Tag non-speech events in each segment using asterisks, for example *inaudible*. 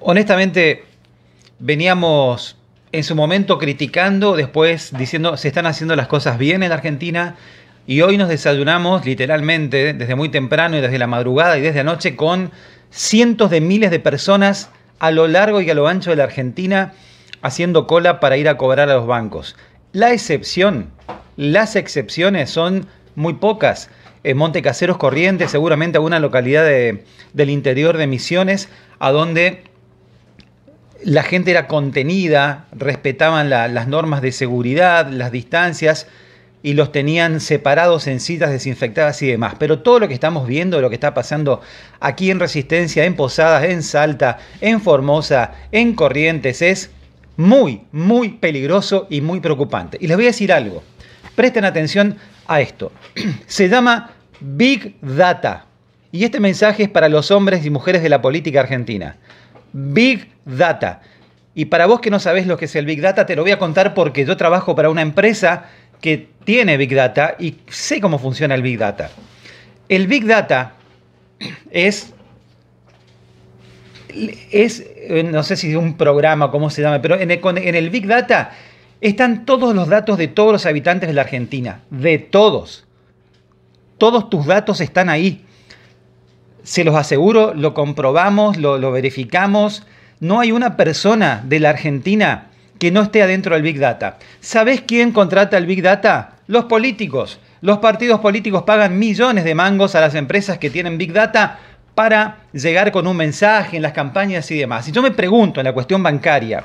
honestamente, veníamos en su momento criticando, después diciendo se están haciendo las cosas bien en la Argentina. Y hoy nos desayunamos literalmente desde muy temprano y desde la madrugada y desde anoche con cientos de miles de personas a lo largo y a lo ancho de la Argentina haciendo cola para ir a cobrar a los bancos. La excepción, las excepciones son muy pocas. En Caseros, Corrientes, seguramente alguna localidad del interior de Misiones, a donde la gente era contenida, respetaban las normas de seguridad, las distancias y los tenían separados en citas desinfectadas y demás. Pero todo lo que estamos viendo, lo que está pasando aquí en Resistencia, en Posadas, en Salta, en Formosa, en Corrientes, es muy, muy peligroso y muy preocupante. Y les voy a decir algo, presten atención a esto. *clears throat* Se llama Big Data. Y este mensaje es para los hombres y mujeres de la política argentina. Big Data. Y para vos que no sabés lo que es el Big Data, te lo voy a contar porque yo trabajo para una empresa que tiene Big Data y sé cómo funciona el Big Data. El Big Data es, es eh, no sé si un programa, cómo se llama, pero en el Big Data están todos los datos de todos los habitantes de la Argentina, de todos. Todos tus datos están ahí se los aseguro, lo comprobamos, lo, verificamos. No hay una persona de la Argentina que no esté adentro del Big Data. ¿Sabés quién contrata el Big Data? Los políticos. Los partidos políticos pagan millones de mangos a las empresas que tienen Big Data para llegar con un mensaje en las campañas y demás. Y yo me pregunto en la cuestión bancaria,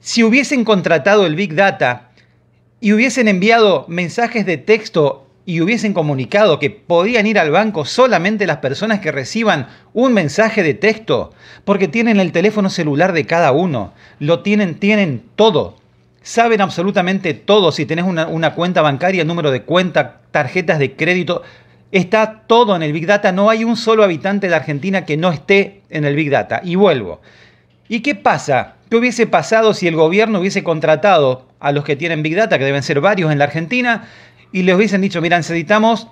si hubiesen contratado el Big Data y hubiesen enviado mensajes de texto y hubiesen comunicado que podían ir al banco solamente las personas que reciban un mensaje de texto, porque tienen el teléfono celular de cada uno, lo tienen, tienen todo. Saben absolutamente todo, si tenés una, cuenta bancaria, número de cuenta, tarjetas de crédito, está todo en el Big Data, no hay un solo habitante de Argentina que no esté en el Big Data. Y vuelvo. ¿Y qué pasa? ¿Qué hubiese pasado si el gobierno hubiese contratado a los que tienen Big Data, que deben ser varios en la Argentina, y les hubiesen dicho, mira, necesitamos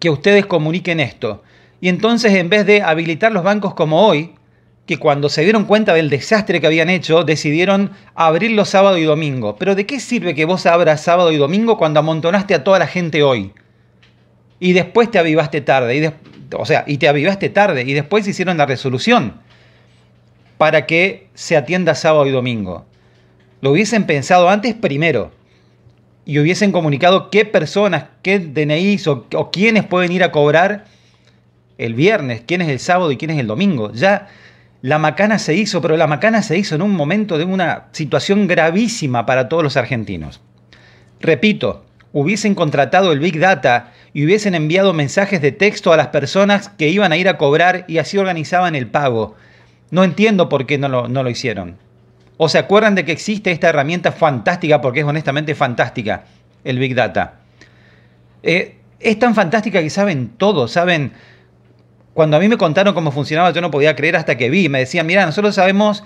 que ustedes comuniquen esto. Y entonces en vez de habilitar los bancos como hoy, que cuando se dieron cuenta del desastre que habían hecho, decidieron abrirlo sábado y domingo. Pero ¿de qué sirve que vos abras sábado y domingo cuando amontonaste a toda la gente hoy? Y después te avivaste tarde, y o sea, y te avivaste tarde, y después hicieron la resolución para que se atienda sábado y domingo. Lo hubiesen pensado antes primero y hubiesen comunicado qué personas, qué DNIs o, quiénes pueden ir a cobrar el viernes, quién es el sábado y quién es el domingo. Ya la macana se hizo, pero la macana se hizo en un momento de una situación gravísima para todos los argentinos. Repito, hubiesen contratado el Big Data y hubiesen enviado mensajes de texto a las personas que iban a ir a cobrar y así organizaban el pago. No entiendo por qué no lo, no lo hicieron. ¿O se acuerdan de que existe esta herramienta fantástica, porque es honestamente fantástica, el Big Data? Eh, es tan fantástica que saben todo, saben... Cuando a mí me contaron cómo funcionaba, yo no podía creer hasta que vi. Me decían, mira, nosotros sabemos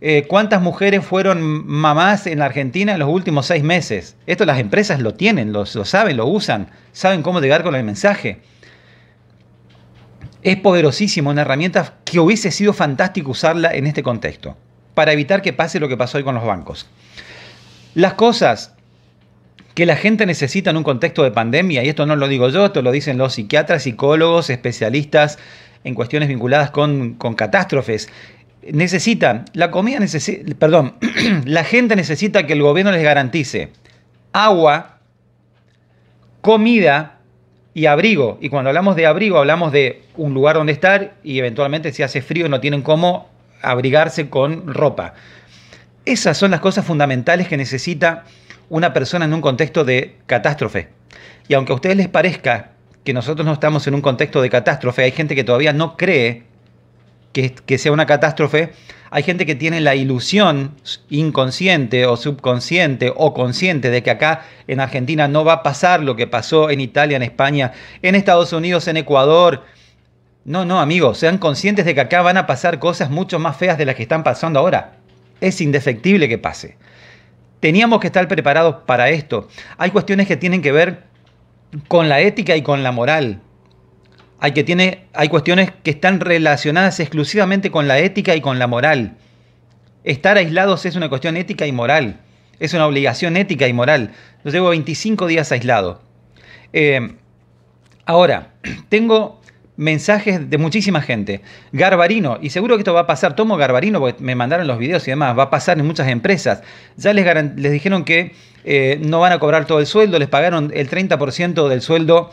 eh, cuántas mujeres fueron mamás en la Argentina en los últimos seis meses. Esto las empresas lo tienen, lo, lo saben, lo usan, saben cómo llegar con el mensaje. Es poderosísimo, una herramienta que hubiese sido fantástico usarla en este contexto para evitar que pase lo que pasó hoy con los bancos. Las cosas que la gente necesita en un contexto de pandemia, y esto no lo digo yo, esto lo dicen los psiquiatras, psicólogos, especialistas en cuestiones vinculadas con, catástrofes, necesitan. la comida necesita, perdón, *clears throat* la gente necesita que el gobierno les garantice agua, comida y abrigo. Y cuando hablamos de abrigo, hablamos de un lugar donde estar y eventualmente si hace frío no tienen cómo abrigarse con ropa. Esas son las cosas fundamentales que necesita una persona en un contexto de catástrofe. Y aunque a ustedes les parezca que nosotros no estamos en un contexto de catástrofe, hay gente que todavía no cree que, que sea una catástrofe, hay gente que tiene la ilusión inconsciente o subconsciente o consciente de que acá en Argentina no va a pasar lo que pasó en Italia, en España, en Estados Unidos, en Ecuador, no, no, amigos, sean conscientes de que acá van a pasar cosas mucho más feas de las que están pasando ahora. Es indefectible que pase. Teníamos que estar preparados para esto. Hay cuestiones que tienen que ver con la ética y con la moral. Hay, que tiene, hay cuestiones que están relacionadas exclusivamente con la ética y con la moral. Estar aislados es una cuestión ética y moral. Es una obligación ética y moral. Yo llevo 25 días aislado. Eh, ahora, *clears throat* tengo mensajes de muchísima gente. Garbarino, y seguro que esto va a pasar, tomo Garbarino porque me mandaron los videos y demás, va a pasar en muchas empresas. Ya les, dijeron que eh, no van a cobrar todo el sueldo, les pagaron el 30% del sueldo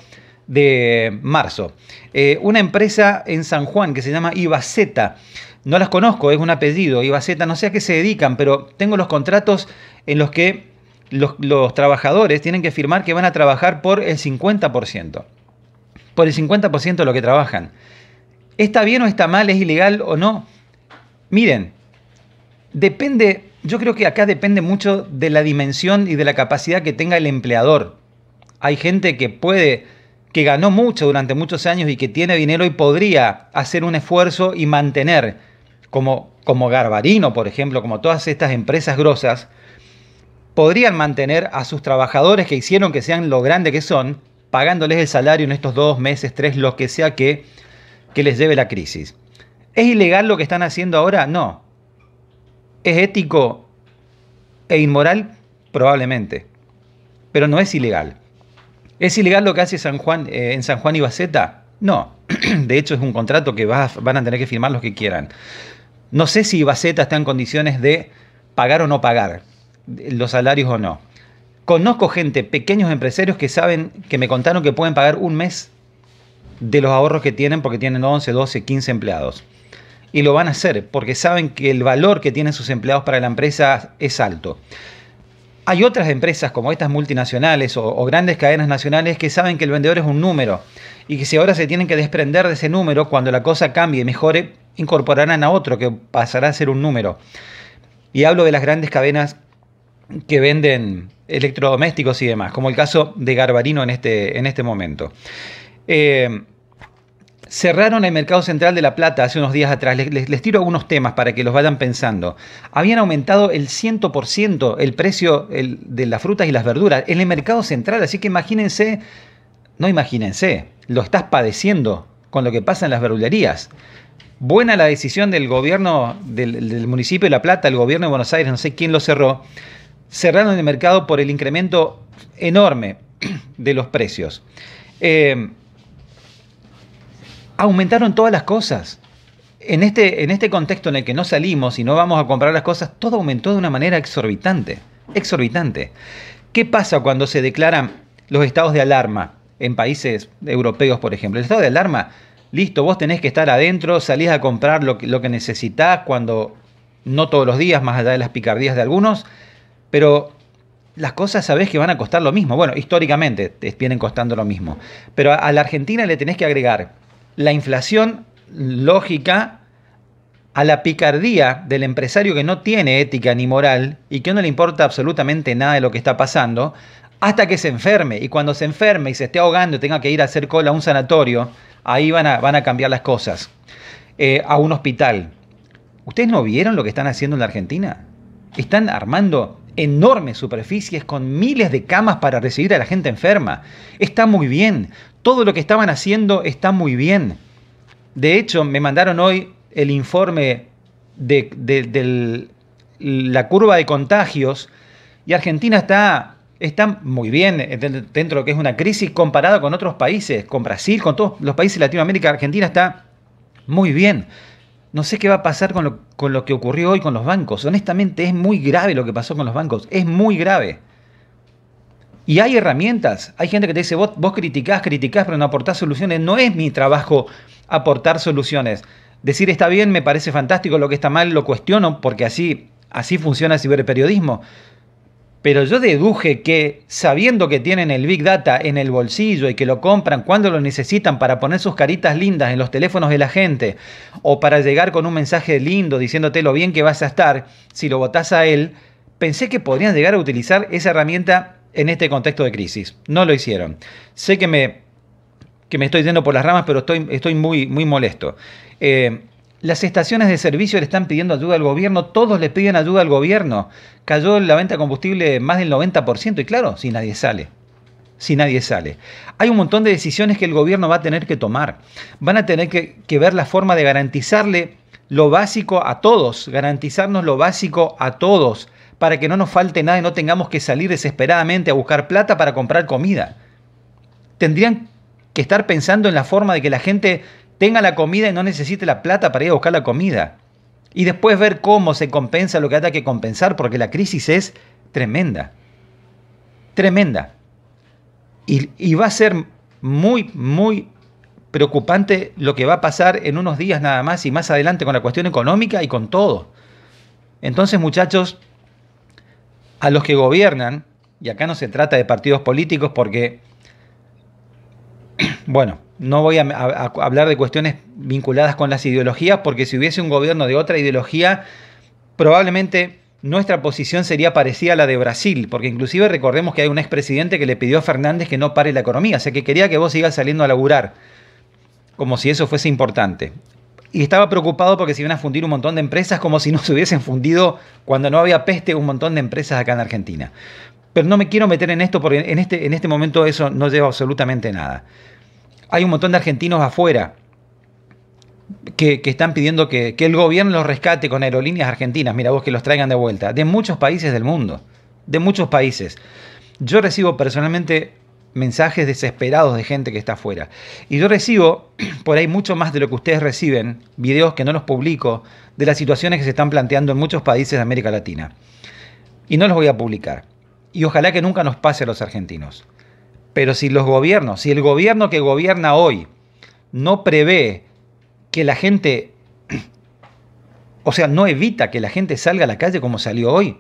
de marzo. Eh, una empresa en San Juan que se llama Ibaceta, no las conozco, es un apellido, Ibaceta, no sé a qué se dedican, pero tengo los contratos en los que los, los trabajadores tienen que firmar que van a trabajar por el 50% por el 50% de lo que trabajan. ¿Está bien o está mal? ¿Es ilegal o no? Miren, depende, yo creo que acá depende mucho de la dimensión y de la capacidad que tenga el empleador. Hay gente que puede, que ganó mucho durante muchos años y que tiene dinero y podría hacer un esfuerzo y mantener, como, como Garbarino, por ejemplo, como todas estas empresas grosas, podrían mantener a sus trabajadores que hicieron que sean lo grande que son pagándoles el salario en estos dos meses, tres, lo que sea que, que les lleve la crisis. ¿Es ilegal lo que están haciendo ahora? No. ¿Es ético e inmoral? Probablemente. Pero no es ilegal. ¿Es ilegal lo que hace San Juan, eh, en San Juan y Baceta? No. *clears throat* De hecho, es un contrato que van a tener que firmar los que quieran. No sé si Baceta está en condiciones de pagar o no pagar los salarios o no. Conozco gente, pequeños empresarios que saben, que me contaron que pueden pagar un mes de los ahorros que tienen porque tienen 11, 12, 15 empleados. Y lo van a hacer porque saben que el valor que tienen sus empleados para la empresa es alto. Hay otras empresas como estas multinacionales o, o, grandes cadenas nacionales que saben que el vendedor es un número y que si ahora se tienen que desprender de ese número, cuando la cosa cambie y mejore, incorporarán a otro que pasará a ser un número. Y hablo de las grandes cadenas que venden electrodomésticos y demás, como el caso de Garbarino en este, en este momento. Eh, cerraron el mercado central de La Plata hace unos días atrás. Les, tiro algunos temas para que los vayan pensando. Habían aumentado el 100% el precio de las frutas y las verduras en el mercado central. Así que imagínense, no imagínense, lo estás padeciendo con lo que pasa en las verdulerías. Buena la decisión del gobierno del, del municipio de La Plata, el gobierno de Buenos Aires, no sé quién lo cerró, cerraron el mercado por el incremento enorme de los precios. Eh, aumentaron todas las cosas. En este, en este contexto en el que no salimos y no vamos a comprar las cosas, todo aumentó de una manera exorbitante. Exorbitante. ¿Qué pasa cuando se declaran los estados de alarma en países europeos, por ejemplo? El estado de alarma, listo, vos tenés que estar adentro, salís a comprar lo que, lo que necesitas cuando, no todos los días, más allá de las picardías de algunos, pero las cosas sabés que van a costar lo mismo. Bueno, históricamente te vienen costando lo mismo. Pero a la Argentina le tenés que agregar la inflación lógica a la picardía del empresario que no tiene ética ni moral y que no le importa absolutamente nada de lo que está pasando, hasta que se enferme. Y cuando se enferme y se esté ahogando y tenga que ir a hacer cola a un sanatorio, ahí van a, van a cambiar las cosas. Eh, a un hospital. ¿Ustedes no vieron lo que están haciendo en la Argentina? Están armando enormes superficies con miles de camas para recibir a la gente enferma. Está muy bien, todo lo que estaban haciendo está muy bien. De hecho, me mandaron hoy el informe de, la curva de contagios y Argentina está, está muy bien dentro de lo que es una crisis comparada con otros países, con Brasil, con todos los países de Latinoamérica. Argentina está muy bien no sé qué va a pasar con lo, con lo que ocurrió hoy con los bancos. Honestamente, es muy grave lo que pasó con los bancos. Es muy grave. Y hay herramientas. Hay gente que te dice, vos, vos criticás, criticás, pero no aportás soluciones. No es mi trabajo aportar soluciones. Decir está bien me parece fantástico, lo que está mal lo cuestiono, porque así, así funciona el ciberperiodismo. Pero yo deduje que, sabiendo que tienen el Big Data en el bolsillo y que lo compran cuando lo necesitan para poner sus caritas lindas en los teléfonos de la gente o para llegar con un mensaje lindo diciéndote lo bien que vas a estar, si lo votás a él, pensé que podrían llegar a utilizar esa herramienta en este contexto de crisis. No lo hicieron. Sé que me, que me estoy yendo por las ramas, pero estoy, estoy muy, muy molesto. Eh, las estaciones de servicio le están pidiendo ayuda al gobierno, todos le piden ayuda al gobierno. Cayó la venta de combustible más del 90% y claro, si nadie sale. Si nadie sale. Hay un montón de decisiones que el gobierno va a tener que tomar. Van a tener que, que ver la forma de garantizarle lo básico a todos, garantizarnos lo básico a todos, para que no nos falte nada y no tengamos que salir desesperadamente a buscar plata para comprar comida. Tendrían que estar pensando en la forma de que la gente tenga la comida y no necesite la plata para ir a buscar la comida. Y después ver cómo se compensa lo que haya que compensar, porque la crisis es tremenda. Tremenda. Y, y va a ser muy, muy preocupante lo que va a pasar en unos días nada más y más adelante con la cuestión económica y con todo. Entonces, muchachos, a los que gobiernan, y acá no se trata de partidos políticos porque, *clears throat* bueno, no voy a, hablar de cuestiones vinculadas con las ideologías, porque si hubiese un gobierno de otra ideología, probablemente nuestra posición sería parecida a la de Brasil, porque inclusive recordemos que hay un expresidente que le pidió a Fernández que no pare la economía, o sea que quería que vos sigas saliendo a laburar, como si eso fuese importante. Y estaba preocupado porque se iban a fundir un montón de empresas, como si no se hubiesen fundido cuando no había peste un montón de empresas acá en Argentina. Pero no me quiero meter en esto porque en este, en este momento eso no lleva absolutamente nada hay un montón de argentinos afuera que, están pidiendo que, que, el gobierno los rescate con aerolíneas argentinas, mira vos que los traigan de vuelta, de muchos países del mundo, de muchos países. Yo recibo personalmente mensajes desesperados de gente que está afuera. Y yo recibo, *clears throat* por ahí mucho más de lo que ustedes reciben, videos que no los publico, de las situaciones que se están planteando en muchos países de América Latina. Y no los voy a publicar. Y ojalá que nunca nos pase a los argentinos. Pero si los gobiernos, si el gobierno que gobierna hoy no prevé que la gente, *clears throat* o sea, no evita que la gente salga a la calle como salió hoy,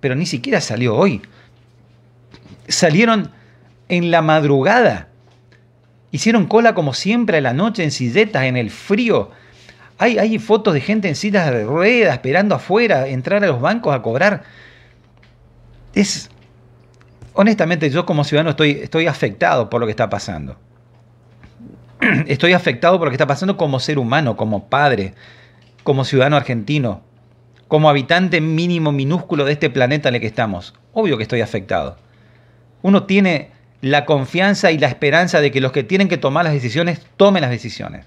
pero ni siquiera salió hoy. Salieron en la madrugada. Hicieron cola como siempre a la noche en silletas, en el frío. Hay, fotos de gente en sillas de ruedas esperando afuera entrar a los bancos a cobrar. Es, honestamente yo como ciudadano estoy, afectado por lo que está pasando. *clears throat* Estoy afectado por lo que está pasando como ser humano, como padre, como ciudadano argentino, como habitante mínimo minúsculo de este planeta en el que estamos. Obvio que estoy afectado. Uno tiene la confianza y la esperanza de que los que tienen que tomar las decisiones tomen las decisiones.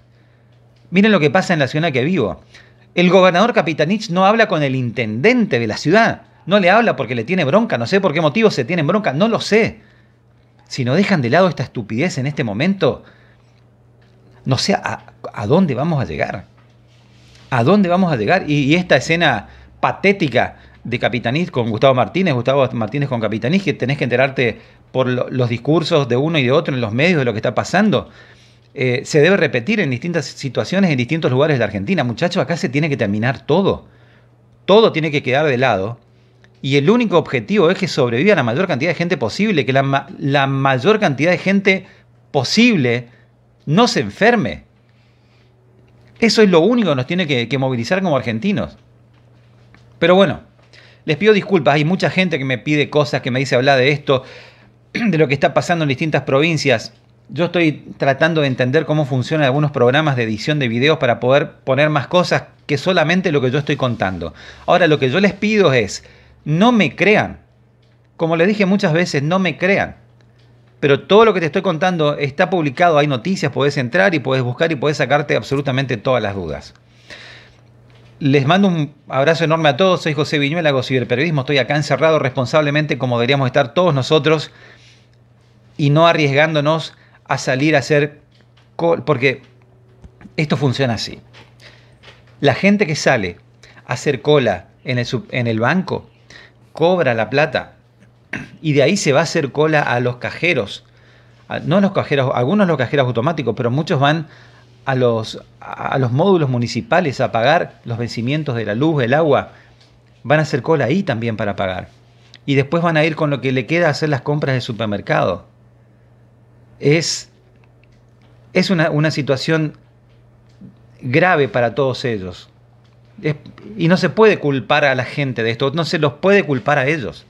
Miren lo que pasa en la ciudad en la que vivo. El gobernador Capitanich no habla con el intendente de la ciudad no le habla porque le tiene bronca, no sé por qué motivo se tiene bronca, no lo sé. Si no dejan de lado esta estupidez en este momento, no sé a, dónde vamos a llegar. ¿A dónde vamos a llegar? Y, esta escena patética de Capitaniz con Gustavo Martínez, Gustavo Martínez con Capitanís, que tenés que enterarte por los discursos de uno y de otro en los medios de lo que está pasando. Eh, se debe repetir en distintas situaciones, en distintos lugares de Argentina. Muchachos, acá se tiene que terminar todo. Todo tiene que quedar de lado y el único objetivo es que sobreviva la mayor cantidad de gente posible, que la, mayor cantidad de gente posible no se enferme. Eso es lo único que nos tiene que, que, movilizar como argentinos. Pero bueno, les pido disculpas. Hay mucha gente que me pide cosas, que me dice hablar de esto, *clears throat* de lo que está pasando en distintas provincias. Yo estoy tratando de entender cómo funcionan algunos programas de edición de videos para poder poner más cosas que solamente lo que yo estoy contando. Ahora, lo que yo les pido es no me crean. Como les dije muchas veces, no me crean. Pero todo lo que te estoy contando está publicado, hay noticias, podés entrar y podés buscar y podés sacarte absolutamente todas las dudas. Les mando un abrazo enorme a todos. Soy José Viñuela, hago ciberperiodismo. Estoy acá encerrado responsablemente como deberíamos estar todos nosotros y no arriesgándonos a salir a hacer... Porque esto funciona así. La gente que sale a hacer cola en el, en el banco cobra la plata y de ahí se va a hacer cola a los cajeros. No los cajeros, algunos los cajeros automáticos, pero muchos van a los, a los módulos municipales a pagar los vencimientos de la luz, el agua. Van a hacer cola ahí también para pagar. Y después van a ir con lo que le queda a hacer las compras de supermercado. Es, es una situación grave para todos ellos y no se puede culpar a la gente de esto, no se los puede culpar a ellos.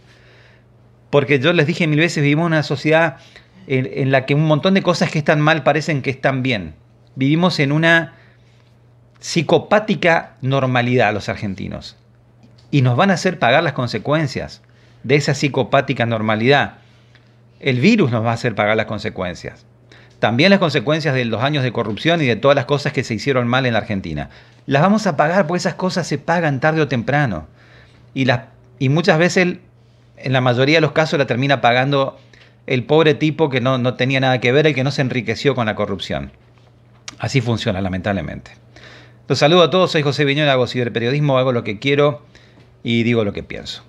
Porque yo les dije mil veces, vivimos en una sociedad en, en, la que un montón de cosas que están mal parecen que están bien. Vivimos en una psicopática normalidad los argentinos. Y nos van a hacer pagar las consecuencias de esa psicopática normalidad. El virus nos va a hacer pagar las consecuencias también las consecuencias de los años de corrupción y de todas las cosas que se hicieron mal en la Argentina. Las vamos a pagar porque esas cosas se pagan tarde o temprano. Y, las, y muchas veces, en la mayoría de los casos, la termina pagando el pobre tipo que no, tenía nada que ver, y que no se enriqueció con la corrupción. Así funciona, lamentablemente. Los saludo a todos, soy José Viñón, hago ciberperiodismo, hago lo que quiero y digo lo que pienso.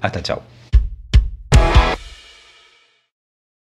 Hasta chao.